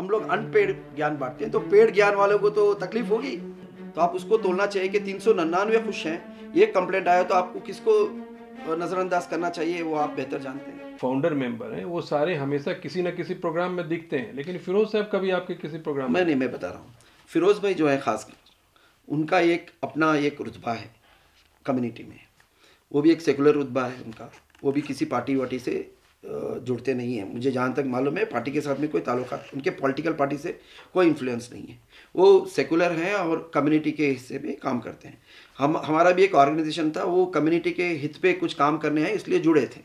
हम लोग अनपेड ज्ञान बांटते हैं तो पेड ज्ञान वालों को तो तकलीफ होगी तो आप उसको तोलना चाहिए कि तीन सौ नन्यानवे खुश हैं ये कंप्लेंट आया तो आपको किसको नज़रअंदाज करना चाहिए वो आप बेहतर जानते हैं फाउंडर मेंबर हैं वो सारे हमेशा किसी ना किसी प्रोग्राम में दिखते हैं लेकिन फिरोज साहब कभी आपके किसी प्रोग्राम में नहीं मैं बता रहा हूँ फिरोज भाई जो है ख़ास उनका एक अपना एक रुतबा है कम्युनिटी में वो भी एक सेकुलर रुतबा है उनका वो भी किसी पार्टी वार्टी से जुड़ते नहीं हैं मुझे जहाँ तक मालूम है पार्टी के साथ में कोई ताल्लुक उनके पॉलिटिकल पार्टी से कोई इन्फ्लुएंस नहीं है वो सेकुलर हैं और कम्युनिटी के हिस्से में काम करते हैं हम हमारा भी एक ऑर्गेनाइजेशन था वो कम्युनिटी के हित पे कुछ काम करने हैं इसलिए जुड़े थे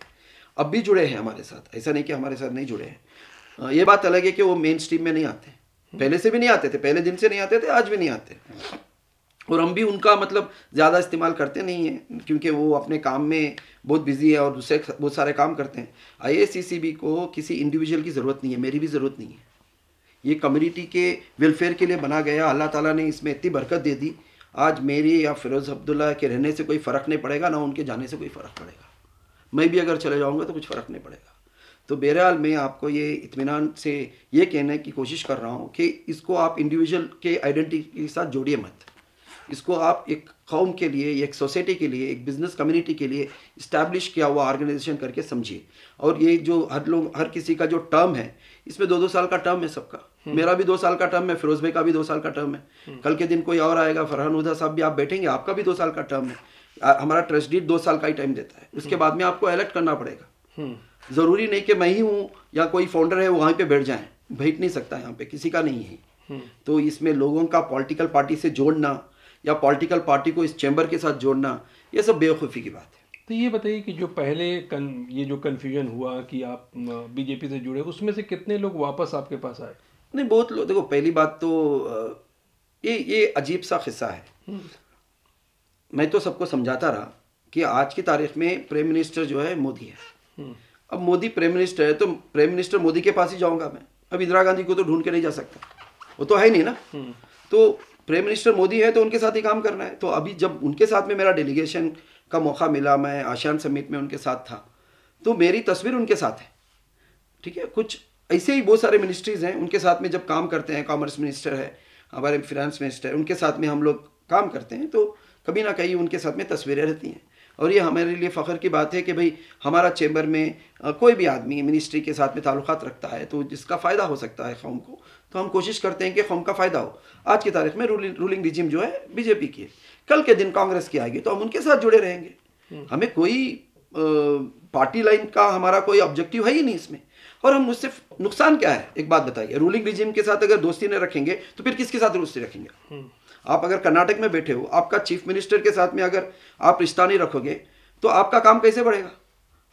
अब भी जुड़े हैं हमारे साथ ऐसा नहीं कि हमारे साथ नहीं जुड़े हैं ये बात अलग है कि वो मेन स्ट्रीम में नहीं आते पहले से भी नहीं आते थे पहले दिन से नहीं आते थे आज भी नहीं आते और हम भी उनका मतलब ज़्यादा इस्तेमाल करते नहीं हैं क्योंकि वो अपने काम में बहुत बिजी है और दूसरे बहुत सारे काम करते हैं आई को किसी इंडिविजुअल की ज़रूरत नहीं है मेरी भी ज़रूरत नहीं है ये कम्युनिटी के वेलफेयर के लिए बना गया अल्लाह ताला ने इसमें इतनी बरकत दे दी आज मेरी या फिरोज़ अब्दुल्ला के रहने से कोई फ़र्क नहीं पड़ेगा ना उनके जाने से कोई फ़र्क पड़ेगा मैं भी अगर चले जाऊँगा तो कुछ फ़र्क नहीं पड़ेगा तो बहरहाल मैं आपको ये इतमान से ये कहने की कोशिश कर रहा हूँ कि इसको आप इंडिविजुअल के आइडेंटिटी के साथ जोड़िए मत इसको आप एक कौम के लिए एक सोसाइटी के लिए एक बिजनेस कम्युनिटी के लिए इस्टेब्लिश किया हुआ ऑर्गेनाइजेशन करके समझिए और ये जो हर लोग हर किसी का जो टर्म है इसमें दो दो साल का टर्म है सबका हम्म। मेरा भी दो साल का टर्म है फिरोज भाई का भी दो साल का टर्म है हम्म। कल के दिन कोई और आएगा फरहान उदा साहब भी आप बैठेंगे आपका भी दो साल का टर्म है हमारा ट्रस्टी दो साल का ही टाइम देता है उसके हम्म। बाद में आपको अलर्ट करना पड़ेगा जरूरी नहीं कि मैं ही हूँ या कोई फाउंडर है वहाँ पे बैठ जाए बैठ नहीं सकता यहाँ पे किसी का नहीं है तो इसमें लोगों का पॉलिटिकल पार्टी से जोड़ना या पॉलिटिकल पार्टी को इस चैम्बर के साथ जोड़ना ये सब बेवकूफ़ी की बात है तो ये बताइए कि जो पहले कन ये जो कन्फ्यूजन हुआ कि आप बीजेपी से जुड़े उसमें से कितने लोग वापस आपके पास आए नहीं बहुत लोग देखो पहली बात तो ये ये अजीब सा किस्सा है हम्म। मैं तो सबको समझाता रहा कि आज की तारीख में प्राइम मिनिस्टर जो है मोदी है हम्म। अब मोदी प्राइम मिनिस्टर है तो प्राइम मिनिस्टर मोदी के पास ही जाऊंगा मैं अब इंदिरा गांधी को तो ढूंढ के नहीं जा सकता वो तो है नहीं ना हम्म। तो प्राइम मिनिस्टर मोदी है तो उनके साथ ही काम करना है तो अभी जब उनके साथ में मेरा डेलीगेशन का मौका मिला मैं आशियान समिट में उनके साथ था तो मेरी तस्वीर उनके साथ है ठीक है कुछ ऐसे ही बहुत सारे मिनिस्ट्रीज़ हैं उनके साथ में जब काम करते हैं कॉमर्स मिनिस्टर है हमारे फिनेंस मिनिस्टर है उनके साथ में हम लोग काम करते हैं तो कभी ना कहीं उनके साथ में तस्वीरें रहती हैं और ये हमारे लिए फ़ख्र की बात है कि भाई हमारा चैम्बर में कोई भी आदमी मिनिस्ट्री के साथ में ताल्लुक रखता है तो जिसका फ़ायदा हो सकता है कौम को तो हम कोशिश करते हैं कि कौम का फ़ायदा हो आज की तारीख में रूलिंग रूलिंग रिजिम जो है बीजेपी की है कल के दिन कांग्रेस की आएगी तो हम उनके साथ जुड़े रहेंगे हम्म। हमें कोई पार्टी लाइन का हमारा कोई ऑब्जेक्टिव है ही नहीं इसमें और हम उससे नुकसान क्या है एक बात बताइए रूलिंग रिजिम के साथ अगर दोस्ती न रखेंगे तो फिर किसके साथ दोस्ती रखेंगे हम्म। आप अगर कर्नाटक में बैठे हो आपका चीफ मिनिस्टर के साथ में अगर आप रिश्ता नहीं रखोगे तो आपका काम कैसे बढ़ेगा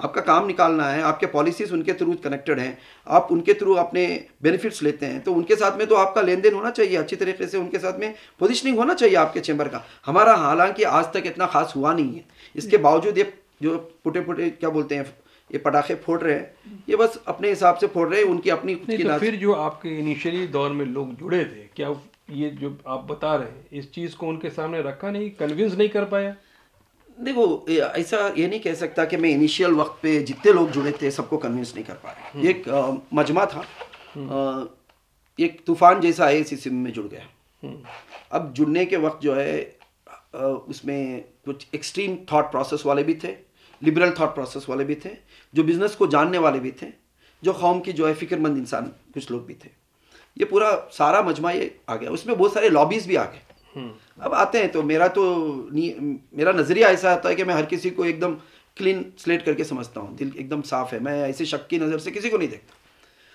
आपका काम निकालना है आपके पॉलिसीज उनके थ्रू कनेक्टेड हैं आप उनके थ्रू अपने बेनिफिट्स लेते हैं तो उनके साथ में तो आपका लेन देन होना चाहिए अच्छी तरीके से उनके साथ में पोजिशनिंग होना चाहिए आपके चैम्बर का हमारा हालांकि आज तक इतना खास हुआ नहीं है इसके बावजूद ये जो पुटे पुटे क्या बोलते हैं ये पटाखे फोड़ रहे हैं ये बस अपने हिसाब से फोड़ रहे हैं उनकी अपनी तो फिर जो आपके इनिशियली दौर में लोग जुड़े थे क्या ये जो आप बता रहे हैं इस चीज़ को उनके सामने रखा नहीं कन्विंस नहीं कर पाया देखो ऐसा ये नहीं कह सकता कि मैं इनिशियल वक्त पे जितने लोग जुड़े थे सबको कन्विंस नहीं कर पाया हम्म। एक मजमा था आ, हम्म। एक तूफान जैसा आए इसी सिम में जुड़ गया हम्म। अब जुड़ने के वक्त जो है आ, उसमें कुछ एक्सट्रीम थॉट प्रोसेस वाले भी थे लिबरल थॉट प्रोसेस वाले भी थे जो बिज़नेस को जानने वाले भी थे जो कौम की जो है फिक्रमंद इंसान कुछ लोग भी थे ये पूरा सारा मजमा ये आ गया उसमें बहुत सारे लॉबीज़ भी आ गए हम्म। अब आते हैं तो मेरा तो मेरा नज़रिया ऐसा आता है कि मैं हर किसी को एकदम क्लीन स्लेट करके समझता हूँ दिल एकदम साफ़ है मैं ऐसे शक की नज़र से किसी को नहीं देखता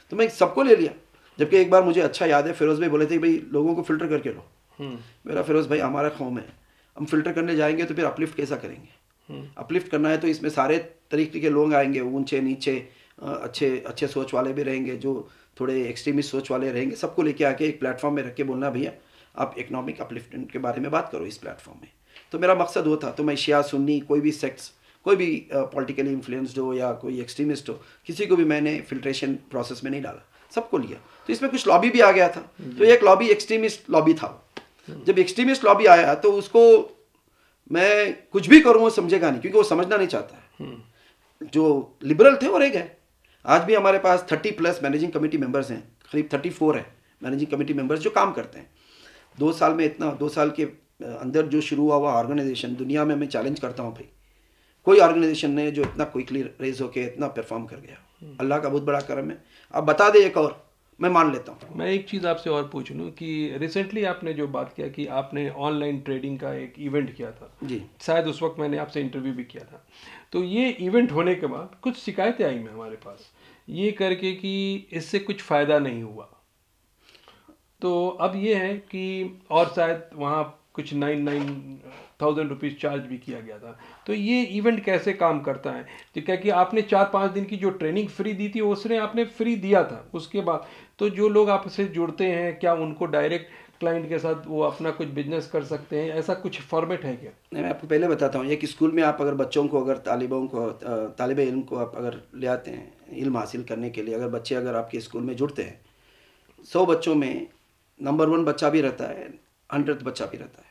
तो मैं सबको ले लिया जबकि एक बार मुझे अच्छा याद है फिरोज़ भाई बोले थे भाई लोगों को फ़िल्टर करके लो हम्म। मेरा फिरोज़ भाई हमारा कौम है हम फिल्टर करने जाएंगे तो फिर अपलिफ्ट कैसा करेंगे अपलिफ्ट हम्म। करना है तो इसमें सारे तरीके के लोग आएंगे ऊंचे नीचे अच्छे अच्छे सोच वाले भी रहेंगे जो थोड़े एक्सट्रीमिस्ट सोच वाले रहेंगे सबको लेके आके एक प्लेटफॉर्म में रख के बोलना भैया आप इकनॉमिक अपलिफ्टमेंट के बारे में बात करो इस प्लेटफॉर्म में तो मेरा मकसद वो था तो मैं शिया सुन्नी कोई भी सेक्ट्स कोई भी पॉलिटिकली इन्फ्लुएंस्ड हो या कोई एक्सट्रीमिस्ट हो किसी को भी मैंने फिल्ट्रेशन प्रोसेस में नहीं डाला सबको लिया तो इसमें कुछ लॉबी भी आ गया था तो एक लॉबी एक्सट्रीमिस्ट लॉबी था हम्म। जब एक्सट्रीमिस्ट लॉबी आया तो उसको मैं कुछ भी करूँ वो समझेगा नहीं क्योंकि वो समझना नहीं चाहता है हम्म। जो लिबरल थे वो रह गए आज भी हमारे पास thirty plus managing committee members हैं करीब थर्टी फोर है मैनेजिंग कमेटी मेंबर्स जो काम करते हैं दो साल में इतना दो साल के अंदर जो शुरू हुआ हुआ ऑर्गेनाइजेशन दुनिया में मैं चैलेंज करता हूँ भाई कोई ऑर्गेनाइजेशन नहीं जो इतना क्विकली रेज होकर इतना परफॉर्म कर गया हम्म। अल्लाह का बहुत बड़ा करम है अब बता दे एक और मैं मान लेता हूँ मैं एक चीज़ आपसे और पूछ लूँ कि रिसेंटली आपने जो बात किया कि आपने ऑनलाइन ट्रेडिंग का एक इवेंट किया था जी शायद उस वक्त मैंने आपसे इंटरव्यू भी किया था तो ये इवेंट होने के बाद कुछ शिकायतें आई मैं हमारे पास ये करके कि इससे कुछ फ़ायदा नहीं हुआ तो अब ये है कि और शायद वहाँ कुछ nine nine thousand rupees charge भी किया गया था तो ये इवेंट कैसे काम करता है तो क्या कि आपने चार पाँच दिन की जो ट्रेनिंग फ्री दी थी उसने आपने फ्री दिया था उसके बाद तो जो लोग आपसे जुड़ते हैं क्या उनको डायरेक्ट क्लाइंट के साथ वो अपना कुछ बिजनेस कर सकते हैं ऐसा कुछ फॉर्मेट है क्या नहीं मैं आपको पहले बताता हूँ एक स्कूल में आप अगर बच्चों को अगर तालिबों को तालब इल्म को आप अगर ले आते हैं इल्म हासिल करने के लिए अगर बच्चे अगर आपके स्कूल में जुड़ते हैं सौ बच्चों में नंबर वन बच्चा भी रहता है हंड्रेड बच्चा भी रहता है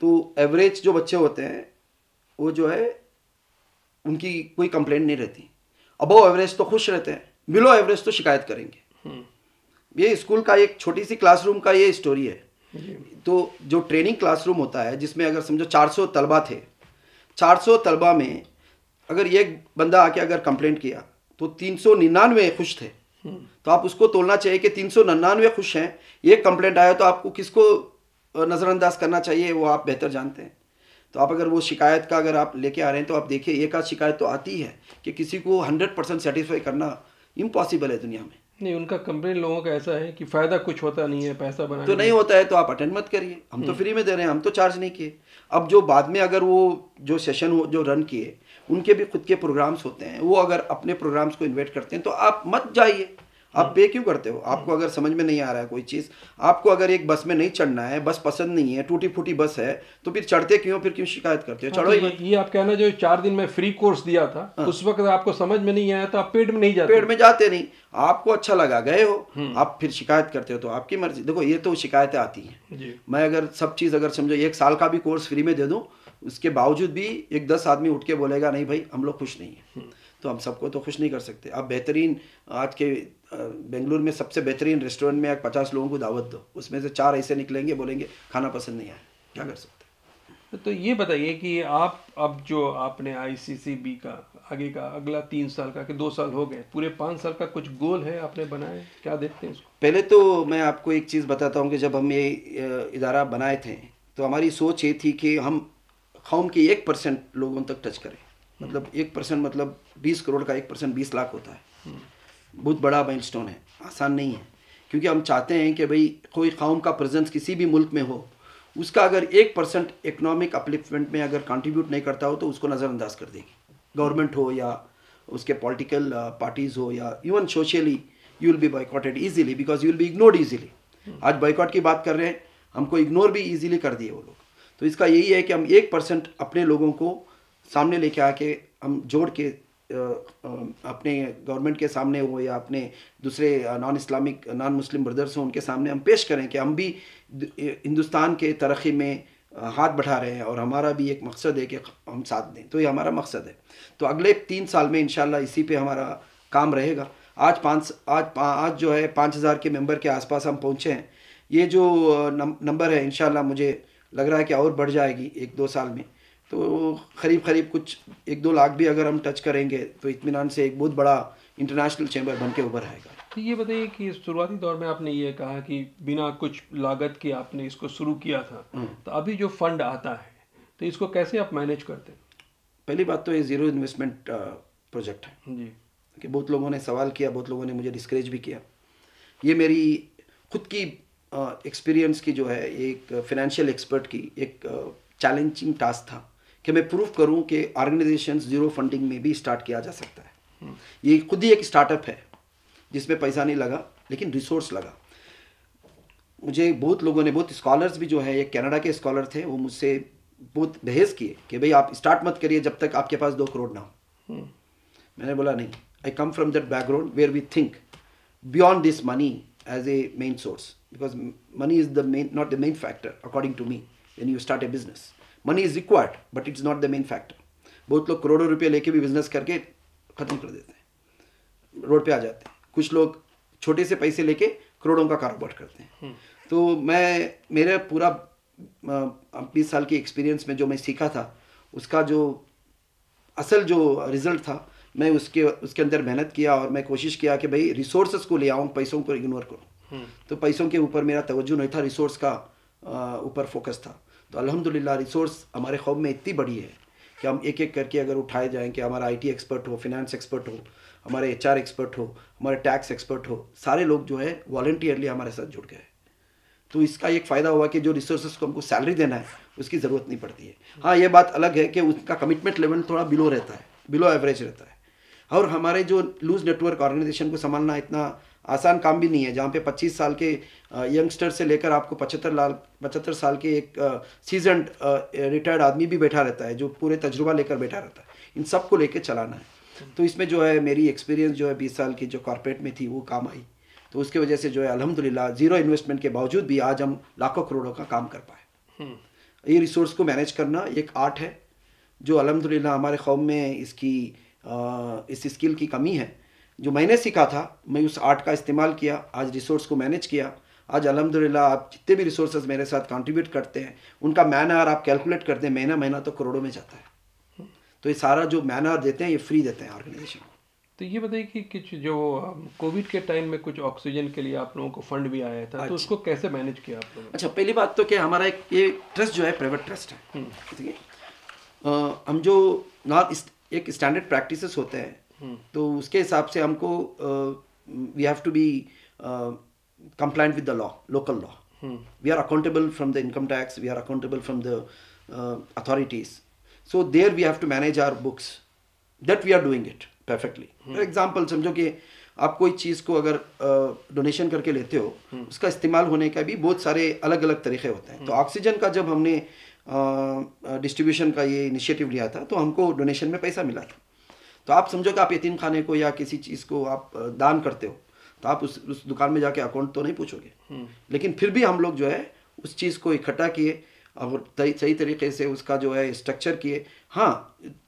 तो एवरेज जो बच्चे होते हैं वो जो है उनकी कोई कंप्लेंट नहीं रहती अबव एवरेज तो खुश रहते हैं बिलो एवरेज तो शिकायत करेंगे हम्म। ये स्कूल का एक छोटी सी क्लासरूम का ये स्टोरी है तो जो ट्रेनिंग क्लासरूम होता है जिसमें अगर समझो 400 तलबा थे 400 तलबा में अगर एक बंदा आके अगर कंप्लेंट किया तो तीन सौ निन्यानवे खुश थे हम्म। तो आप उसको तोलना चाहिए कि तीन सौ निन्यानवे खुश हैं एक कंप्लेंट आया तो आपको किसको नज़रअंदाज करना चाहिए वो आप बेहतर जानते हैं तो आप अगर वो शिकायत का अगर आप लेके आ रहे हैं तो आप देखिए एक आध शिकायत तो आती है कि किसी को हंड्रेड परसेंट सेटिस्फाई करना इम्पॉसिबल है दुनिया में नहीं उनका कंप्लेन लोगों का ऐसा है कि फ़ायदा कुछ होता नहीं है पैसा बना तो नहीं होता है तो आप अटेंड मत करिए हम तो फ्री हम्म। में दे रहे हैं हम तो चार्ज नहीं किए अब जो बाद में अगर वो जो सेशन हो जो रन किए उनके भी खुद के प्रोग्राम्स होते हैं वो अगर अपने प्रोग्राम्स को इन्वेट करते हैं तो आप मत जाइए आप पे हाँ। क्यों करते हो आपको अगर समझ में नहीं आ रहा है कोई चीज़ आपको अगर एक बस में नहीं चढ़ना है बस पसंद नहीं है टूटी फूटी बस है तो फिर चढ़ते क्यों फिर क्यों शिकायत करते हो हाँ, चढ़ो ये, आप कहना जो चार दिन में फ्री कोर्स दिया था हाँ। उस वक्त आपको समझ में नहीं आया तो आप पेड में नहीं जाते पेड में जाते नहीं आपको अच्छा लगा गए हो हम्म। आप फिर शिकायत करते हो तो आपकी मर्जी देखो ये तो शिकायतें आती है मैं अगर सब चीज़ अगर समझो एक साल का भी कोर्स फ्री में दे दूँ उसके बावजूद भी एक दस आदमी उठ के बोलेगा नहीं भाई हम लोग खुश नहीं है हम्म। तो हम सबको तो खुश नहीं कर सकते अब बेहतरीन आज के बेंगलुरु में सबसे बेहतरीन रेस्टोरेंट में पचास लोगों को दावत दो उसमें से चार ऐसे निकलेंगे बोलेंगे खाना पसंद नहीं आया क्या कर सकते तो ये बताइए कि आप अब जो आपने आईसीसीबी का आगे का अगला तीन साल का कि दो साल हो गए पूरे पाँच साल का कुछ गोल है आपने बनाए क्या देखते हैं उसको पहले तो मैं आपको एक चीज़ बताता हूँ कि जब हम ये इदारा बनाए थे तो हमारी सोच ये थी कि हम कौम के एक परसेंट लोगों तक टच करें मतलब एक परसेंट मतलब बीस करोड़ का एक परसेंट बीस लाख होता है हम्म। बहुत बड़ा माइल स्टोन है आसान नहीं है क्योंकि हम चाहते हैं कि भाई कोई कौम का प्रेजेंस किसी भी मुल्क में हो उसका अगर एक परसेंट इकनॉमिक अपलिफ्टमेंट में अगर कंट्रीब्यूट नहीं करता हो तो उसको नज़रअंदाज कर देगी गवर्नमेंट हो या उसके पॉलिटिकल पार्टीज़ हो या even socially you will be boycotted easily because you will be ignored easily आज बॉयकॉट की बात कर रहे हैं हमको इग्नोर भी ईजिली कर दिए वो लोग तो इसका यही है कि हम एक परसेंट अपने लोगों को सामने लेके आके हम जोड़ के अपने गवर्नमेंट के सामने हो या अपने दूसरे non Islamic non Muslim brothers हों उनके सामने हम पेश करें कि हम भी हिंदुस्तान के तरक्की में हाथ बढ़ा रहे हैं और हमारा भी एक मकसद है कि हम साथ दें तो ये हमारा मकसद है तो अगले तीन साल में इन इसी पर हमारा काम रहेगा आज पाँच आज पा, आज जो है पाँच हज़ार के मेंबर के आसपास हम पहुँचे हैं ये जो नंबर है इन मुझे लग रहा है कि और बढ़ जाएगी एक दो साल में तो करीब करीब कुछ एक दो लाख भी अगर हम टच करेंगे तो इतमान से एक बहुत बड़ा इंटरनेशनल चैम्बर बन के उभर आएगा तो ये बताइए कि शुरुआती दौर में आपने ये कहा कि बिना कुछ लागत के आपने इसको शुरू किया था हम्म। तो अभी जो फंड आता है तो इसको कैसे आप मैनेज करते हैं पहली बात तो ये ज़ीरो इन्वेस्टमेंट प्रोजेक्ट है जी कि बहुत लोगों ने सवाल किया बहुत लोगों ने मुझे डिस्करेज भी किया ये मेरी खुद की एक्सपीरियंस की जो है एक फिनेंशियल एक्सपर्ट की एक चैलेंजिंग टास्क था कि मैं प्रूव करूं कि ऑर्गेनाइजेशन जीरो फंडिंग में भी स्टार्ट किया जा सकता है हम्म। ये खुद ही एक स्टार्टअप है जिसमें पैसा नहीं लगा लेकिन रिसोर्स लगा मुझे बहुत लोगों ने बहुत स्कॉलर्स भी जो है ये कनाडा के स्कॉलर थे वो मुझसे बहुत बहेज किए कि भाई आप स्टार्ट मत करिए जब तक आपके पास दो करोड़ ना हो हम्म। मैंने बोला नहीं I come from that background where we think beyond this money as a main source because money is the main not the main factor according to me when you start a business money is required but it's not the main factor बहुत लोग करोड़ों रुपये लेके भी business करके ख़त्म कर देते हैं रोड पे आ जाते हैं कुछ लोग छोटे से पैसे लेके करोड़ों का कारोबार करते हैं हम्म। तो मैं मेरा पूरा बीस साल के एक्सपीरियंस में जो मैं सीखा था उसका जो असल जो रिजल्ट था मैं उसके उसके अंदर मेहनत किया और मैं कोशिश किया कि भाई रिसोर्सेज को ले आऊँ पैसों को इग्नोर करूँ हम्म। तो पैसों के ऊपर मेरा तवज्जो नहीं था रिसोर्स का ऊपर फोकस था तो अल्हम्दुलिल्लाह रिसोर्स हमारे खौब में इतनी बड़ी है कि हम एक एक करके अगर उठाए जाएँ कि हमारा आईटी एक्सपर्ट हो फिनेंस एक्सपर्ट हो हमारे एचआर एक्सपर्ट हो हमारे टैक्स एक्सपर्ट हो सारे लोग जो है वॉल्टियरली हमारे साथ जुड़ गए तो इसका एक फ़ायदा हुआ कि जो रिसोर्सेज को हमको सैलरी देना है उसकी ज़रूरत नहीं पड़ती है हाँ ये बात अलग है कि उसका कमिटमेंट लेवल थोड़ा बिलो रहता है बिलो एवरेज रहता है और हमारे जो लूज नेटवर्क ऑर्गेनाइजेशन को संभालना इतना आसान काम भी नहीं है जहाँ पे 25 साल के यंगस्टर से लेकर आपको पचहत्तर लाल पचहत्तर साल के एक सीजन रिटायर्ड आदमी भी बैठा रहता है जो पूरे तजुर्बा लेकर बैठा रहता है इन सब को लेकर चलाना है तो इसमें जो है मेरी एक्सपीरियंस जो है बीस साल की जो कॉरपोरेट में थी वो काम आई तो उसके वजह से जो है अलहमदिल्ला ज़ीरो इन्वेस्टमेंट के बावजूद भी आज हम लाखों करोड़ों का काम कर पाए हम्म। ये रिसोर्स को मैनेज करना एक आर्ट है जो अलहमदिल्ला हमारे कौम में इसकी आ, इस स्किल की कमी है जो मैंने सीखा था मैं उस आर्ट का इस्तेमाल किया आज रिसोर्स को मैनेज किया आज अलहमदिल्ला आप जितने भी रिसोर्सेज मेरे साथ कंट्रीब्यूट करते हैं उनका मैन आर आप कैलकुलेट करते हैं महीना महीना तो करोड़ों में जाता है तो ये सारा जो मैन आर देते हैं ये फ्री देते हैं ऑर्गेनाइजेशन को तो ये बताइए कि कुछ जो कोविड के टाइम में कुछ ऑक्सीजन के लिए आप लोगों को फंड भी आया था तो अच्छा। उसको कैसे मैनेज किया आप लोगों अच्छा पहली बात तो क्या हमारा एक ये ट्रस्ट जो है प्राइवेट ट्रस्ट है हम्म। ठीक है हम जो नॉर्थ एक स्टैंडर्ड प्रैक्टिसेस होते हैं तो उसके हिसाब से हमको we have to be compliant with the law local law we are accountable from the income tax we are accountable from the authorities so there we have to manage our books that we are doing it perfectly for example समझो कि आप कोई चीज़ को अगर donation uh, करके लेते हो hmm. उसका इस्तेमाल होने का भी बहुत सारे अलग अलग तरीके होते हैं तो ऑक्सीजन hmm. का जब हमने डिस्ट्रीब्यूशन uh, का ये इनिशिएटिव लिया था तो हमको डोनेशन में पैसा मिला था तो आप समझो कि आप यतीम खाने को या किसी चीज़ को आप दान करते हो तो आप उस उस दुकान में जाके अकाउंट तो नहीं पूछोगे हम्म। लेकिन फिर भी हम लोग जो है उस चीज़ को इकट्ठा किए और सही तरीके से उसका जो है स्ट्रक्चर किए हाँ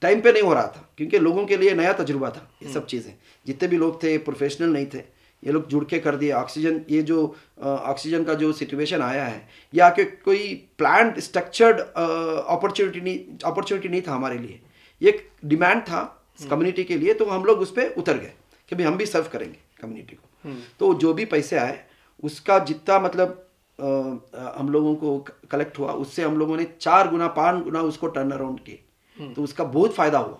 टाइम पे नहीं हो रहा था क्योंकि लोगों के लिए नया तजुर्बा था ये सब हम्म। चीज़ें जितने भी लोग थे प्रोफेशनल नहीं थे ये लोग जुड़ के कर दिए ऑक्सीजन ये जो ऑक्सीजन का जो सिचुएशन आया है या कि कोई प्लान स्ट्रक्चर्ड अपॉर्चुनिटी नहीं अपॉर्चुनिटी नहीं था हमारे लिए ये एक डिमांड था कम्युनिटी hmm. के लिए तो हम लोग उस पर उतर गए कि भाई हम भी सर्व करेंगे कम्युनिटी को hmm. तो जो भी पैसे आए उसका जितना मतलब आ, हम लोगों को कलेक्ट हुआ उससे हम लोगों ने चार गुना पाँच गुना उसको टर्न अराउंड किए hmm. तो उसका बहुत फ़ायदा हुआ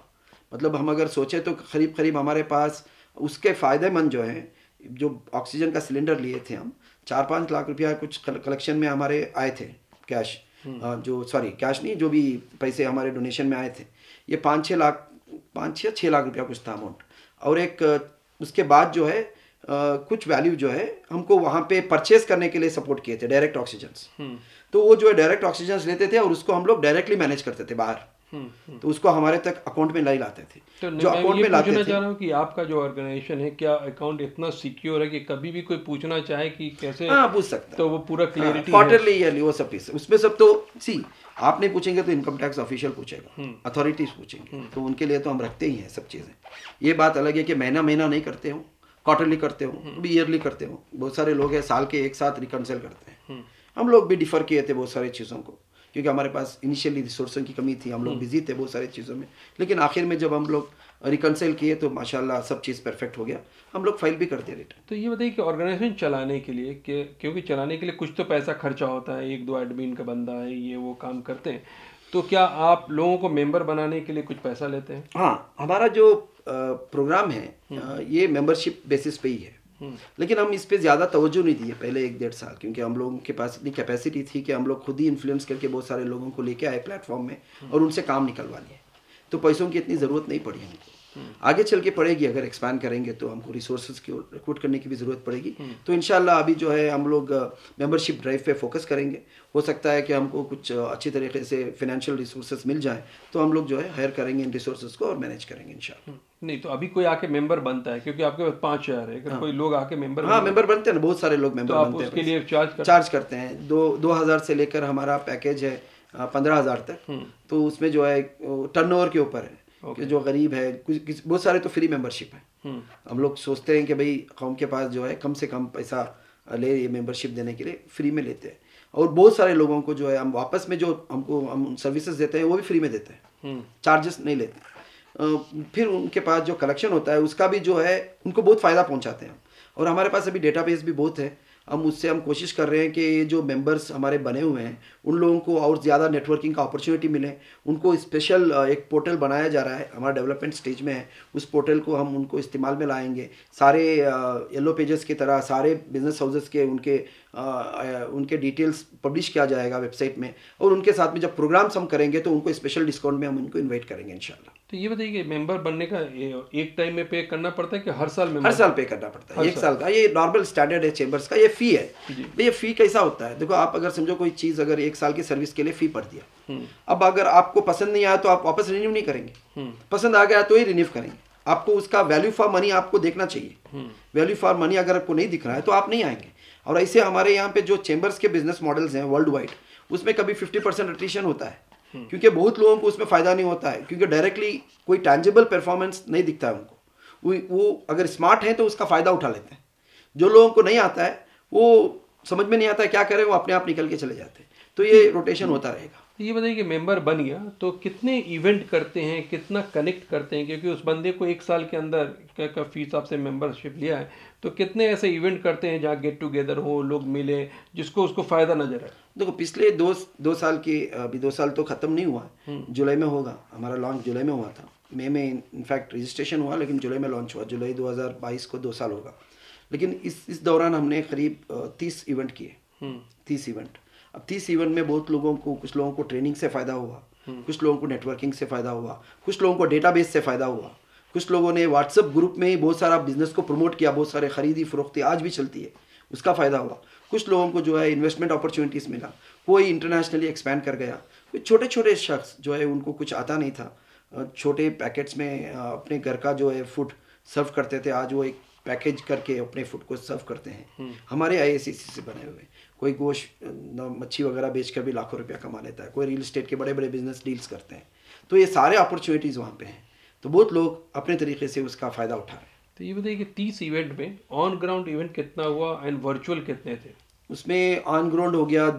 मतलब हम अगर सोचे तो करीब करीब हमारे पास उसके फ़ायदेमंद जो हैं जो ऑक्सीजन का सिलेंडर लिए थे हम चार पाँच लाख रुपया कुछ कलेक्शन में हमारे आए थे कैश जो सॉरी कैश नहीं जो भी पैसे हमारे डोनेशन में आए थे ये पाँच छः लाख पाँच या छः लाख रुपया कुछ था अमाउंट और एक उसके बाद जो है आ, कुछ वैल्यू जो है हमको वहाँ पे परचेज करने के लिए सपोर्ट किए थे डायरेक्ट हम्म। ऑक्सीजन तो वो जो है डायरेक्ट ऑक्सीजन लेते थे और उसको हम लोग डायरेक्टली मैनेज करते थे बाहर हम्म, हम्म। तो उसको हमारे तक अकाउंट में नहीं लाते थे तो जो अकाउंट में लाते थे जाना कि आपका जो ऑर्गेनाइजेशन है क्या अकाउंट इतना सिक्योर है कि कभी भी कोई पूछना चाहे कि कैसे हाँ पूछ सकता तो वो पूरा क्लियरिटी हाँ, क्वार्टरली वो सब उसमें सब तो सी आप नहीं पूछेंगे तो इनकम टैक्स ऑफिशियल पूछेगा अथॉरिटीज हम्म। पूछेंगे हम्म। तो उनके लिए तो हम रखते ही हैं सब चीज़ें ये बात अलग है कि महीना महीना नहीं करते हो क्वार्टरली करते हो हम्म। भी ईयरली करते हो बहुत सारे लोग हैं साल के एक साथ रिकनसल करते हैं हम लोग भी डिफर किए थे बहुत सारे चीज़ों को क्योंकि हमारे पास इनिशियली रिसोर्सों की कमी थी हम लोग बिजी थे बहुत सारी चीज़ों में लेकिन आखिर में जब हम लोग रिकनसेल किए तो माशाल्लाह सब चीज़ परफेक्ट हो गया हम लोग फाइल भी करते हैं रिटर्न तो ये बताइए कि ऑर्गेनाइजेशन चलाने के लिए के, क्योंकि चलाने के लिए कुछ तो पैसा खर्चा होता है एक दो एडमिन का बंदा है ये वो काम करते हैं तो क्या आप लोगों को मेंबर बनाने के लिए कुछ पैसा लेते हैं हाँ हमारा जो प्रोग्राम है हम्म। ये मेंबरशिप बेसिस पे ही है हम्म। लेकिन हम इस पर ज़्यादा तवज्जो नहीं दिए पहले एक डेढ़ साल क्योंकि हम लोगों के पास इतनी कैपेसिटी थी कि हम लोग खुद ही इन्फ्लुएंस करके बहुत सारे लोगों को लेके आए प्लेटफॉर्म में हम्म। और उनसे काम निकलवा लिए तो पैसों की इतनी ज़रूरत नहीं पड़ी हमको आगे चल के पड़ेगी अगर एक्सपैंड करेंगे तो हमको रिसोर्सेज की रिक्रूट करने की भी ज़रूरत पड़ेगी हम्म। तो इन अभी जो है हम लोग मेम्बरशिप ड्राइव पे फोकस करेंगे हो सकता है कि हमको कुछ अच्छी तरीके से फाइनेंशियल रिसोर्सेज मिल जाए तो हम लोग जो है हायर करेंगे इन रिसोर्सेज को और मैनेज करेंगे इन हम्म। नहीं तो अभी कोई आके मेंबर बनता है क्योंकि आपके पास पांच हजार है अगर हाँ, कोई लोग आके मेंबर हाँ मेंबर बनते हैं ना बहुत सारे लोग मेंबर तो बनते हैं उसके लिए चार्ज चार्ज करते हैं दो दो हजार से लेकर हमारा पैकेज है पंद्रह हजार तक हम्म। तो उसमें जो है टर्नओवर के ऊपर है okay. जो गरीब है कुछ बहुत सारे तो फ्री मेंबरशिप है हम लोग सोचते हैं कि भाई कौम के पास जो है कम से कम पैसा ले रही है मेम्बरशिप देने के लिए फ्री में लेते हैं और बहुत सारे लोगों को जो है हम वापस में जो हमको हम सर्विसेज देते हैं वो भी फ्री में देते हैं चार्जेस हम्म। नहीं लेते फिर उनके पास जो कलेक्शन होता है उसका भी जो है उनको बहुत फ़ायदा पहुंचाते हैं और हमारे पास अभी डेटाबेस भी बहुत है हम उससे हम कोशिश कर रहे हैं कि जो मेंबर्स हमारे बने हुए हैं उन लोगों को और ज़्यादा नेटवर्किंग का अपॉर्चुनिटी मिले उनको स्पेशल एक पोर्टल बनाया जा रहा है हमारा डेवलपमेंट स्टेज में है उस पोर्टल को हम उनको इस्तेमाल में लाएंगे सारे येलो पेजेस की तरह सारे बिजनेस हाउसेस के उनके उनके डिटेल्स पब्लिश किया जाएगा वेबसाइट में और उनके साथ में जब प्रोग्राम्स हम करेंगे तो उनको स्पेशल डिस्काउंट में हम उनको इन्वाइट करेंगे इनशाला तो ये बताइए मेंबर बनने का एक टाइम में पे करना पड़ता है कि हर साल में हर साल पे करना पड़ता है एक साल, का ये नॉर्मल स्टैंडर्ड है चेंबर्स का ये फी है तो ये फी कैसा होता है देखो आप अगर समझो कोई चीज़ अगर एक साल की सर्विस के लिए फ़ी पड़ दिया अब अगर आपको पसंद नहीं आया तो आप वापस रिन्यू नहीं करेंगे हम्म। पसंद आ गया तो ही रिन्यू करेंगे आपको उसका वैल्यू फॉर मनी आपको देखना चाहिए वैल्यू फॉर मनी अगर आपको नहीं दिख रहा है तो आप नहीं आएंगे और ऐसे हमारे यहाँ पे जो चेंबर्स के बिजनेस मॉडल्स हैं वर्ल्ड वाइड उसमें कभी फिफ्टी परसेंट अट्रीशन होता है हम्म। क्योंकि बहुत लोगों को उसमें फ़ायदा नहीं होता है क्योंकि डायरेक्टली कोई टैंजेबल परफॉर्मेंस नहीं दिखता है उनको वो अगर स्मार्ट है तो उसका फ़ायदा उठा लेते हैं जो लोगों को नहीं आता है वो समझ में नहीं आता है क्या करें वो अपने आप निकल के चले जाते हैं तो ये रोटेशन हम्म। होता रहेगा तो ये बताइए कि मेंबर बन गया तो कितने इवेंट करते हैं कितना कनेक्ट करते हैं क्योंकि उस बंदे को एक साल के अंदर क्या क्या फीस आपसे मेंबरशिप लिया है तो कितने ऐसे इवेंट करते हैं जहाँ गेट टुगेदर हो लोग मिले जिसको उसको फ़ायदा नज़र आए देखो पिछले दो दो साल के अभी दो साल तो ख़त्म नहीं हुआ हम्म। जुलाई में होगा हमारा लॉन्च जुलाई में हुआ था मई में इनफैक्ट रजिस्ट्रेशन हुआ लेकिन जुलाई में लॉन्च हुआ जुलाई 2022 को दो साल होगा लेकिन इस इस दौरान हमने करीब तीस इवेंट किए हम्म। तीस इवेंट अब तीस इवन में बहुत लोगों को कुछ लोगों को ट्रेनिंग से फ़ायदा हम्म। हुआ कुछ लोगों को नेटवर्किंग से फ़ायदा हुआ कुछ लोगों को डेटा से फ़ायदा हुआ कुछ लोगों ने व्हाट्सअप ग्रुप में ही बहुत सारा बिजनेस को प्रमोट किया बहुत सारे खरीदी फरोख्ती आज भी चलती है उसका फ़ायदा हुआ कुछ लोगों को जो है इन्वेस्टमेंट अपॉर्चुनिटीज़ मिला कोई इंटरनेशनली एक्सपैंड कर गया कुछ छोटे छोटे शख्स जो है उनको कुछ आता नहीं था छोटे पैकेट्स में अपने घर का जो है फूड सर्व करते थे आज वो एक पैकेज करके अपने फूड को सर्व करते हैं हम्म। हमारे आई से बने हुए कोई गोश मच्छी वगैरह बेच कर भी लाखों रुपया कमा लेता है कोई रियल इस्टेट के बड़े बड़े बिजनेस डील्स करते हैं तो ये सारे अपॉर्चुनिटीज़ वहाँ पे हैं तो बहुत लोग अपने तरीके से उसका फ़ायदा उठा रहे हैं तो ये बताइए कि तीस इवेंट में ऑन ग्राउंड इवेंट कितना हुआ एंड वर्चुअल कितने थे उसमें ऑन ग्राउंड हो गया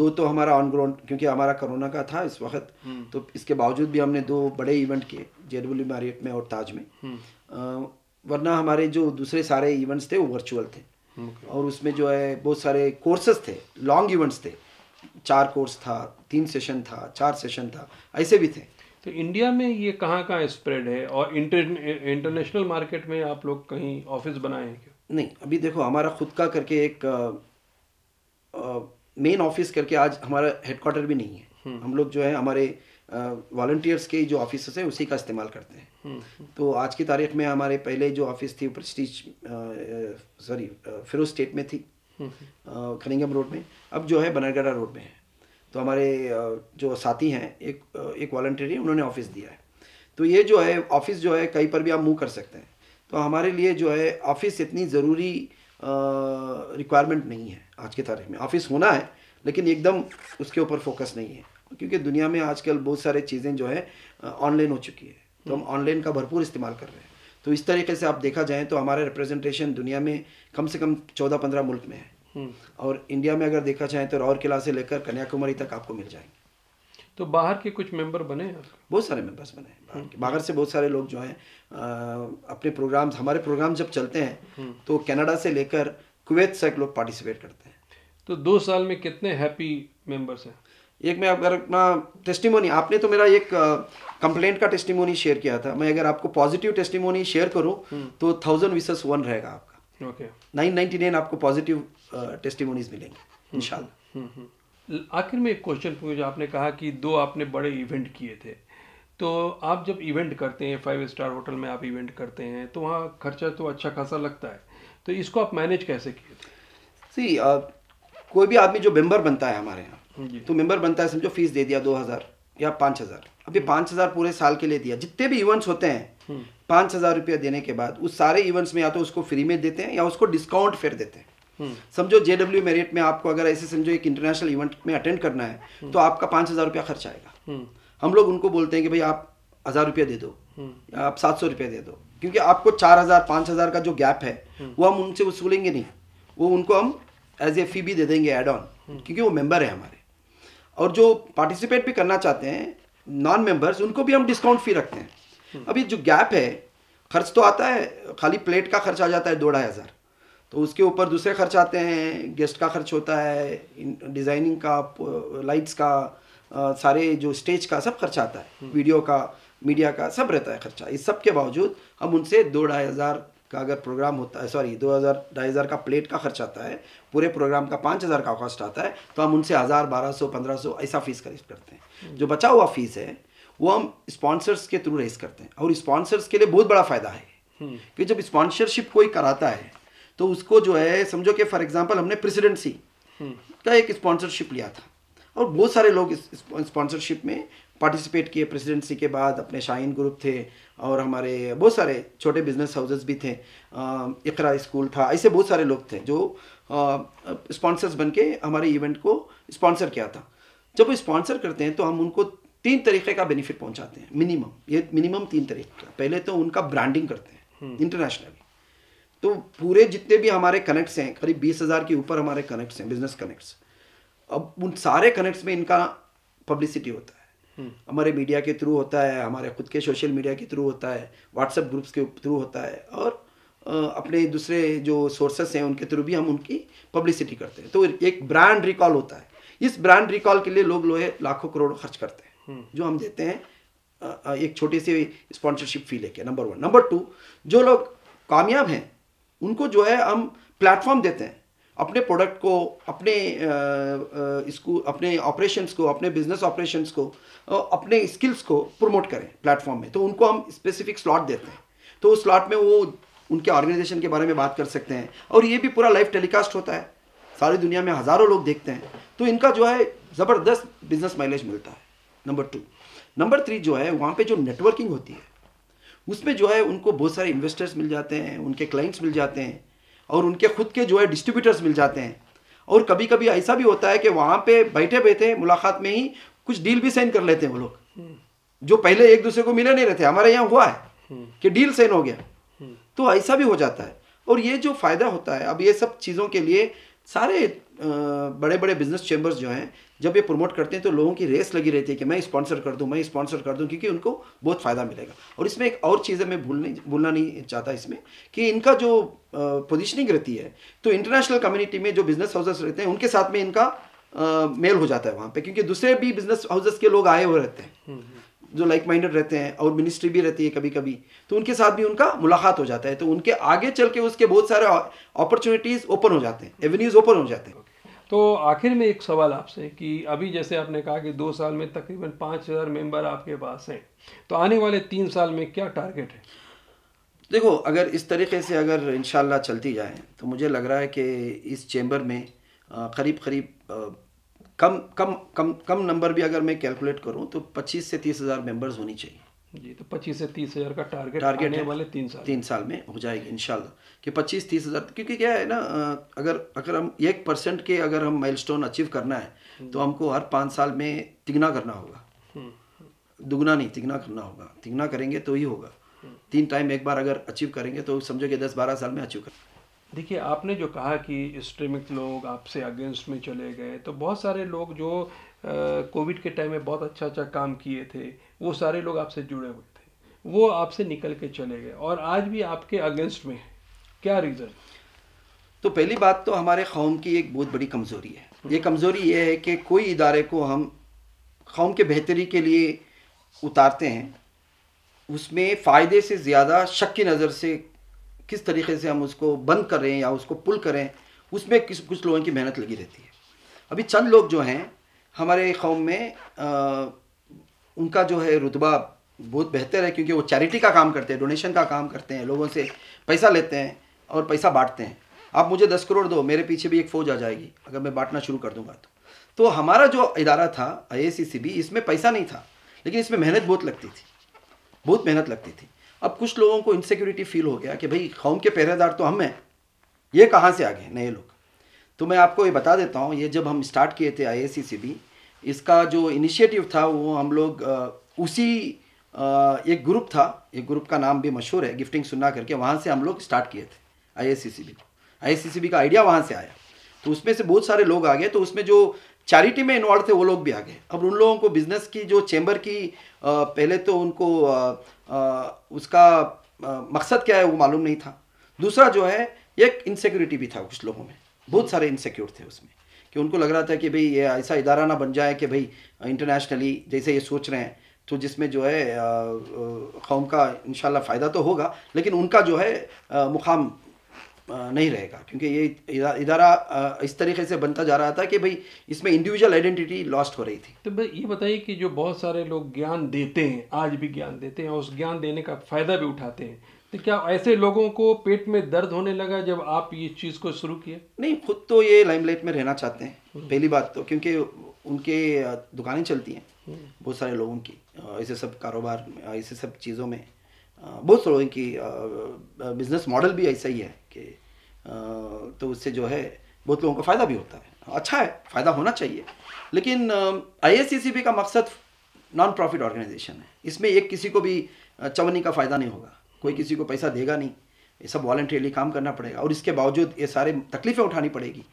दो तो हमारा ऑन ग्राउंड क्योंकि हमारा कोरोना का था इस वक्त हम्म। तो इसके बावजूद भी हमने दो बड़े इवेंट किए जेडब्ल्यू मारियट में और ताज में हम्म। वरना हमारे जो दूसरे सारे इवेंट्स थे वो वर्चुअल थे okay. और उसमें जो है बहुत सारे कोर्सेस थे लॉन्ग इवेंट्स थे चार कोर्स था तीन सेशन था चार सेशन था ऐसे भी थे तो इंडिया में ये कहाँ कहाँ स्प्रेड है और इंटर इंटरनेशनल मार्केट में आप लोग कहीं ऑफिस बनाए हैं क्या नहीं अभी देखो हमारा खुद का करके एक मेन ऑफिस करके आज हमारा हेडक्वार्टर भी नहीं है हम्म। हम लोग जो है हमारे वॉल्टियर्स के जो ऑफिस है उसी का इस्तेमाल करते हैं हम्म, हम्म। तो आज की तारीख में हमारे पहले जो ऑफिस थी प्रेस्टीज सॉरी फिरोज स्टेट में थी खनिंगम हम्म, रोड में अब जो है बनरगढ़ा रोड में है तो हमारे जो साथी हैं एक एक वॉल्टियर है उन्होंने ऑफिस दिया है तो ये जो है ऑफिस जो है कहीं पर भी आप मूव कर सकते हैं तो हमारे लिए जो है ऑफिस इतनी ज़रूरी रिक्वायरमेंट नहीं है आज की तारीख में ऑफिस होना है लेकिन एकदम उसके ऊपर फोकस नहीं है क्योंकि दुनिया में आजकल बहुत सारे चीज़ें जो है ऑनलाइन हो चुकी है तो हम ऑनलाइन हम्म। का भरपूर इस्तेमाल कर रहे हैं तो इस तरीके से आप देखा जाए तो हमारा रिप्रेजेंटेशन दुनिया में कम से कम चौदह पंद्रह मुल्क में है हम्म। और इंडिया में अगर देखा जाए तो किला से लेकर कन्याकुमारी तक आपको मिल जाएंगे तो बाहर के कुछ मेंबर बने बहुत सारे मेंबर्स बने बाहर, बाहर से बहुत सारे लोग जो हैं अपने प्रोग्राम हमारे प्रोग्राम जब चलते हैं हम्म। तो कनाडा से लेकर कुवैत तक लोग पार्टिसिपेट करते हैं तो दो साल में कितने हैप्पी मेंबर्स हैं एक मैं अगर अपना टेस्टिमोनी आपने तो मेरा एक कंप्लेंट का टेस्टिमोनी शेयर किया था मैं अगर आपको पॉजिटिव टेस्टिमोनी शेयर करूँ तो थाउजेंड विसस वन रहेगा आपका ओके नाइन नाइनटी नाइन आपको पॉजिटिव टेस्टिमोनीज मिलेंगे हम्म, इनशाला हम्म, हम्म, आखिर में एक क्वेश्चन पूछा आपने कहा कि दो आपने बड़े इवेंट किए थे तो आप जब इवेंट करते हैं फाइव स्टार होटल में आप इवेंट करते हैं तो वहाँ खर्चा तो अच्छा खासा लगता है तो इसको आप मैनेज कैसे किए सी कोई भी आदमी जो मेम्बर बनता है हमारे यहाँ तो मेंबर बनता है समझो फीस दे दिया दो हज़ार या पांच हज़ार अभी हम्म। पांच हज़ार पूरे साल के लिए दिया जितने भी इवेंट्स होते हैं हम्म। पांच हज़ार रुपया देने के बाद उस सारे इवेंट्स में या तो उसको फ्री में देते हैं या उसको डिस्काउंट फिर देते हैं हम्म। समझो जेडब्ल्यू मेरिट में आपको अगर ऐसे समझो एक इंटरनेशनल इवेंट में अटेंड करना है तो आपका पांच हज़ार रुपया खर्च आएगा हम लोग उनको बोलते हैं कि भाई आप हज़ार रुपया दे दो आप सात सौ रुपया दे दो क्योंकि आपको चार हज़ार पांच हज़ार का जो गैप है वो हम उनसे वसूलेंगे नहीं वो उनको हम एज ए फी भी दे देंगे एड ऑन क्योंकि वो मेंबर है हमारे और जो पार्टिसिपेट भी करना चाहते हैं नॉन मेंबर्स उनको भी हम डिस्काउंट फी रखते हैं हम्म। अब ये जो गैप है खर्च तो आता है खाली प्लेट का खर्च आ जाता है दो ढाई हज़ार तो उसके ऊपर दूसरे खर्च आते हैं गेस्ट का खर्च होता है डिज़ाइनिंग का लाइट्स का आ, सारे जो स्टेज का सब खर्चा आता है वीडियो हम्म। का मीडिया का सब रहता है खर्चा इस सब के बावजूद हम उनसे दो ढाई हज़ार का अगर प्रोग्राम होता है सॉरी दो हज़ार ढाई हज़ार का प्लेट का खर्च आता है पूरे प्रोग्राम का पाँच हज़ार का कॉस्ट आता है तो हम उनसे हज़ार बारह सौ पंद्रह सौ ऐसा फीस कलेक्ट करते हैं हम्म। जो बचा हुआ फीस है वो हम स्पॉन्सर्स के थ्रू रेस करते हैं और स्पॉन्सर्स के लिए बहुत बड़ा फ़ायदा है हम्म। कि जब स्पॉन्सरशिप कोई कराता है तो उसको जो है समझो कि फॉर एग्जाम्पल हमने प्रेसिडेंसी हम्म। का एक स्पॉन्सरशिप लिया था और बहुत सारे लोग इस स्पॉन्सरशिप में पार्टिसिपेट किए प्रेसिडेंसी के बाद अपने शाइन ग्रुप थे और हमारे बहुत सारे छोटे बिजनेस हाउसेस भी थे इकरा स्कूल था ऐसे बहुत सारे लोग थे जो स्पॉन्सर्स बन के हमारे इवेंट को स्पॉन्सर किया था जब वो स्पॉन्सर करते हैं तो हम उनको तीन तरीके का बेनिफिट पहुंचाते हैं मिनिमम ये मिनिमम तीन तरीके का पहले तो उनका ब्रांडिंग करते हैं इंटरनेशनली हम्म। तो पूरे जितने भी हमारे कनेक्ट्स हैं करीब बीस हज़ार के ऊपर हमारे कनेक्ट्स हैं बिजनेस कनेक्ट्स अब उन सारे कनेक्ट्स में इनका पब्लिसिटी होता है हमारे मीडिया के थ्रू होता है हमारे खुद के सोशल मीडिया के थ्रू होता है व्हाट्सएप ग्रुप्स के थ्रू होता है और अपने दूसरे जो सोर्सेस हैं उनके थ्रू भी हम उनकी पब्लिसिटी करते हैं तो एक ब्रांड रिकॉल होता है इस ब्रांड रिकॉल के लिए लोग लोहे लाखों करोड़ खर्च करते हैं हम्म। जो हम देते हैं एक छोटी सी स्पॉन्सरशिप फी लेके नंबर वन नंबर टू जो लोग कामयाब हैं उनको जो है हम प्लेटफॉर्म देते हैं अपने प्रोडक्ट को अपने इसको अपने ऑपरेशंस को अपने बिजनेस ऑपरेशंस को अपने स्किल्स को प्रमोट करें प्लेटफॉर्म में तो उनको हम स्पेसिफिक स्लॉट देते हैं तो उस स्लॉट में वो उनके ऑर्गेनाइजेशन के बारे में बात कर सकते हैं और ये भी पूरा लाइव टेलीकास्ट होता है सारी दुनिया में हज़ारों लोग देखते हैं तो इनका जो है ज़बरदस्त बिजनेस माइलेज मिलता है नंबर टू नंबर थ्री जो है वहाँ पे जो नेटवर्किंग होती है उसमें जो है उनको बहुत सारे इन्वेस्टर्स मिल जाते हैं उनके क्लाइंट्स मिल जाते हैं और उनके खुद के जो है डिस्ट्रीब्यूटर्स मिल जाते हैं और कभी कभी ऐसा भी होता है कि वहाँ पे बैठे बैठे मुलाकात में ही कुछ डील भी साइन कर लेते हैं वो लोग हम्म। जो पहले एक दूसरे को मिले नहीं रहते हमारे यहाँ हुआ है हम्म। कि डील साइन हो गया हम्म। तो ऐसा भी हो जाता है और ये जो फ़ायदा होता है अब ये सब चीज़ों के लिए सारे बड़े बड़े बिजनेस चैम्बर्स जो हैं जब ये प्रमोट करते हैं तो लोगों की रेस लगी रहती है कि मैं स्पॉन्सर कर दूं मैं स्पॉन्सर कर दूं क्योंकि उनको बहुत फ़ायदा मिलेगा और इसमें एक और चीज़ है मैं भूल नहीं भूलना नहीं चाहता इसमें कि इनका जो पोजिशनिंग रहती है तो इंटरनेशनल कम्युनिटी में जो बिजनेस हाउसेस रहते हैं उनके साथ में इनका मेल हो जाता है वहाँ पर क्योंकि दूसरे भी बिजनेस हाउसेस के लोग आए हुए रहते हैं हम्म, हम्म। जो लाइक माइंडेड रहते हैं और मिनिस्ट्री भी रहती है कभी कभी तो उनके साथ भी उनका मुलाकात हो जाता है तो उनके आगे चल के उसके बहुत सारे अपॉर्चुनिटीज़ ओपन हो जाते हैं एवेन्यूज़ ओपन हो जाते हैं तो आखिर में एक सवाल आपसे कि अभी जैसे आपने कहा कि दो साल में तकरीबन पाँच हज़ार मेम्बर आपके पास हैं तो आने वाले तीन साल में क्या टारगेट है देखो अगर इस तरीके से अगर इन चलती जाए तो मुझे लग रहा है कि इस चैम्बर में करीब करीब कम कम कम कम नंबर भी अगर मैं कैलकुलेट करूं तो 25 से तीस हज़ार मेम्बर्स होनी चाहिए जी तो 25 से तीस हज़ार का टारगेट टारगेट है वाले तीन साल तीन साल में हो जाएगी इन कि पच्चीस तीस हज़ार क्योंकि क्या है ना अगर अगर हम एक परसेंट के अगर हम माइलस्टोन अचीव करना है हम्म। तो हमको हर पाँच साल में तिगना करना होगा हम्म, हम्म। दुगना नहीं तिगना करना होगा तिगना करेंगे तो ही होगा तीन टाइम एक बार अगर अचीव करेंगे तो समझो कि दस बारह साल में अचीव करेंगे देखिए आपने जो कहा कि स्ट्रीमिक लोग आपसे अगेंस्ट में चले गए तो बहुत सारे लोग जो कोविड के टाइम में बहुत अच्छा अच्छा काम किए थे वो सारे लोग आपसे जुड़े हुए थे वो आपसे निकल के चले गए और आज भी आपके अगेंस्ट में है क्या रीज़न तो पहली बात तो हमारे कौम की एक बहुत बड़ी कमज़ोरी है ये कमज़ोरी ये है कि कोई इदारे को हम कौम के बेहतरी के लिए उतारते हैं उसमें फ़ायदे से ज़्यादा शक की नज़र से किस तरीके से हम उसको बंद करें या उसको पुल करें उसमें किस कुछ लोगों की मेहनत लगी रहती है अभी चंद लोग जो हैं हमारे कौम में आ, उनका जो है रुतबा बहुत बेहतर है क्योंकि वो चैरिटी का काम करते हैं डोनेशन का काम करते हैं लोगों से पैसा लेते हैं और पैसा बांटते हैं आप मुझे दस करोड़ दो मेरे पीछे भी एक फ़ौज आ जाएगी अगर मैं बांटना शुरू कर दूंगा तो तो हमारा जो इदारा था आई इसमें पैसा नहीं था लेकिन इसमें मेहनत बहुत लगती थी बहुत मेहनत लगती थी अब कुछ लोगों को इनसिक्योरिटी फील हो गया कि भाई कौम के पहरेदार तो हम हैं ये कहाँ से आ गए नए लोग तो मैं आपको ये बता देता हूँ ये जब हम स्टार्ट किए थे आई इसका जो इनिशिएटिव था वो हम लोग उसी एक ग्रुप था एक ग्रुप का नाम भी मशहूर है गिफ्टिंग सुन्ना करके वहाँ से हम लोग स्टार्ट किए थे आई एस सी सी बी को I S C C B का आइडिया वहाँ से आया तो उसमें से बहुत सारे लोग आ गए तो उसमें जो चैरिटी में इन्वॉल्व थे वो लोग भी आ गए अब उन लोगों को बिजनेस की जो चैम्बर की पहले तो उनको उसका मकसद क्या है वो मालूम नहीं था दूसरा जो है एक इनसिक्योरिटी भी था कुछ लोगों में बहुत सारे इनसिक्योर थे उसमें कि उनको लग रहा था कि भाई ये ऐसा इदारा ना बन जाए कि भाई इंटरनेशनली जैसे ये सोच रहे हैं तो जिसमें जो है कौम का इन फ़ायदा तो होगा लेकिन उनका जो है मुकाम नहीं रहेगा क्योंकि ये इदारा इस तरीके से बनता जा रहा था कि भाई इसमें इंडिविजुअल आइडेंटिटी लॉस्ट हो रही थी तो भाई ये बताइए कि जो बहुत सारे लोग ज्ञान देते हैं आज भी ज्ञान देते हैं और उस ज्ञान देने का फ़ायदा भी उठाते हैं तो क्या ऐसे लोगों को पेट में दर्द होने लगा जब आप ये चीज़ को शुरू किया नहीं खुद तो ये लाइमलाइट में रहना चाहते हैं हम्म। पहली बात तो क्योंकि उनके दुकानें चलती हैं हम्म। बहुत सारे लोगों की ऐसे सब कारोबार ऐसे सब चीज़ों में बहुत सारे लोगों की बिजनेस मॉडल भी ऐसा ही है कि तो उससे जो है बहुत लोगों को फ़ायदा भी होता है अच्छा है फ़ायदा होना चाहिए लेकिन आई का मकसद नॉन प्रॉफिट ऑर्गेनाइजेशन है इसमें एक किसी को भी चवनी का फ़ायदा नहीं होगा कोई किसी को पैसा देगा नहीं ये सब वॉल्ट्रियली काम करना पड़ेगा और इसके बावजूद ये सारे तकलीफ़ें उठानी पड़ेगी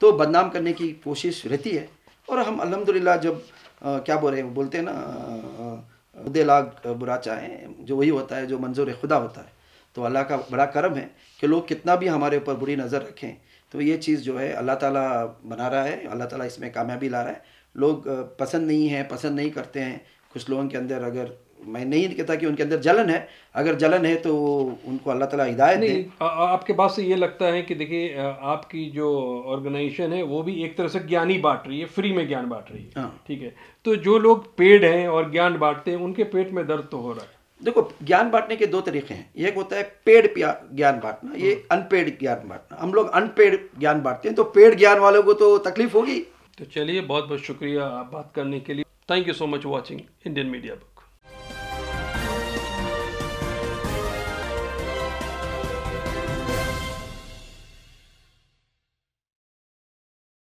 तो बदनाम करने की कोशिश रहती है और हम अलहमदिल्ला जब आ, क्या बोल रहे हैं बोलते हैं ना दे लाग बुरा चाहें जो वही होता है जो मंजूर खुदा होता है तो अल्लाह का बड़ा करम है कि लोग कितना भी हमारे ऊपर बुरी नज़र रखें तो ये चीज़ जो है अल्लाह ताला बना रहा है अल्लाह ताला इसमें कामयाबी ला रहा है लोग पसंद नहीं हैं पसंद नहीं करते हैं कुछ लोगों के अंदर अगर मैं नहीं कहता कि उनके अंदर जलन है अगर जलन है तो उनको अल्लाह ताला हिदायत नहीं दे। आपके बात से ये लगता है कि देखिए आपकी जो ऑर्गेनाइजेशन है वो भी एक तरह से ज्ञान ही बांट रही है फ्री में ज्ञान बांट रही है हाँ। ठीक है तो जो लोग पेड हैं और ज्ञान बांटते हैं उनके पेट में दर्द तो हो रहा है देखो ज्ञान बांटने के दो तरीके हैं एक होता है पेड ज्ञान बांटना ये हाँ। अनपेड ज्ञान बांटना हम लोग अनपेड ज्ञान बांटते हैं तो पेड ज्ञान वालों को तो तकलीफ होगी तो चलिए बहुत बहुत शुक्रिया बात करने के लिए thank you so much watching Indian media